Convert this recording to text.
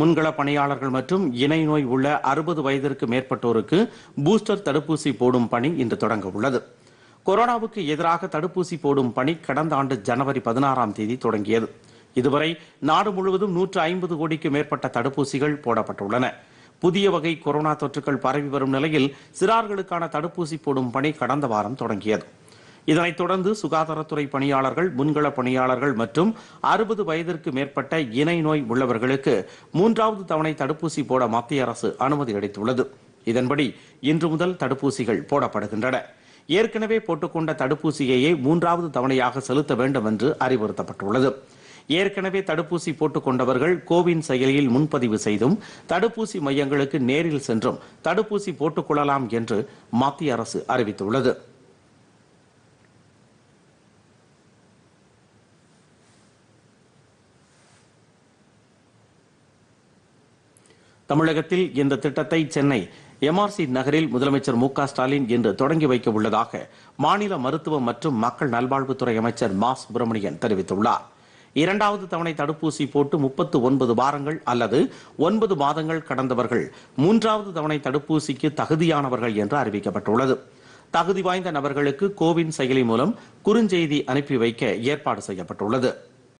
முன்கள பணியாளர்கள் மற்றும் இணை நோய் உள்ள அறுபது வயதிற்கு மேற்பட்டோருக்கு பூஸ்டர் தடுப்பூசி போடும் பணி இன்று தொடங்க உள்ளது கொரோனாவுக்கு எதிராக தடுப்பூசி போடும் பணி கடந்த ஆண்டு ஜனவரி பதினாறாம் தேதி தொடங்கியது இதுவரை நாடு முழுவதும் நூற்று ஐம்பது கோடிக்கு மேற்பட்ட தடுப்பூசிகள் போடப்பட்டுள்ளன புதிய வகை கொரோனா தொற்றுகள் பரவி வரும் நிலையில் சிறார்களுக்கான தடுப்பூசி போடும் பணி கடந்த வாரம் தொடங்கியது இதனைத் தொடர்ந்து சுகாதாரத்துறை பணியாளர்கள் முன்கள பணியாளர்கள் மற்றும் அறுபது வயதிற்கு மேற்பட்ட இணை நோய் உள்ளவர்களுக்கு மூன்றாவது தவணை தடுப்பூசி போட மத்திய அரசு அனுமதி அளித்துள்ளது இதன்படி இன்று முதல் தடுப்பூசிகள் போடப்படுகின்றன ஏற்கனவே போட்டுக்கொண்ட தடுப்பூசியையே மூன்றாவது தவணையாக செலுத்த வேண்டும் என்று அறிவுறுத்தப்பட்டுள்ளது ஏற்கனவே தடுப்பூசி போட்டுக்கொண்டவர்கள் கோவின் செயலியில் முன்பதிவு செய்தும் தடுப்பூசி மையங்களுக்கு நேரில் சென்றும் தடுப்பூசி போட்டுக்கொள்ளலாம் என்று மத்திய அரசு அறிவித்துள்ளது தமிழகத்தில் இந்த திட்டத்தை சென்னை எம்ஆர்சி நகரில் முதலமைச்சர் மு ஸ்டாலின் இன்று தொடங்கி வைக்க உள்ளதாக மாநில மருத்துவம் மற்றும் மக்கள் நல்வாழ்வுத்துறை அமைச்சர் மா சுப்பிரமணியன் தெரிவித்துள்ளார் இரண்டாவது தவணை தடுப்பூசி போட்டு முப்பத்து ஒன்பது வாரங்கள் அல்லது ஒன்பது மாதங்கள் கடந்தவர்கள் மூன்றாவது தவணை தடுப்பூசிக்கு தகுதியானவர்கள் என்று அறிவிக்கப்பட்டுள்ளது தகுதி வாய்ந்த நபர்களுக்கு கோவின் செயலி மூலம் குறுஞ்செய்தி அனுப்பி வைக்க ஏற்பாடு செய்யப்பட்டுள்ளது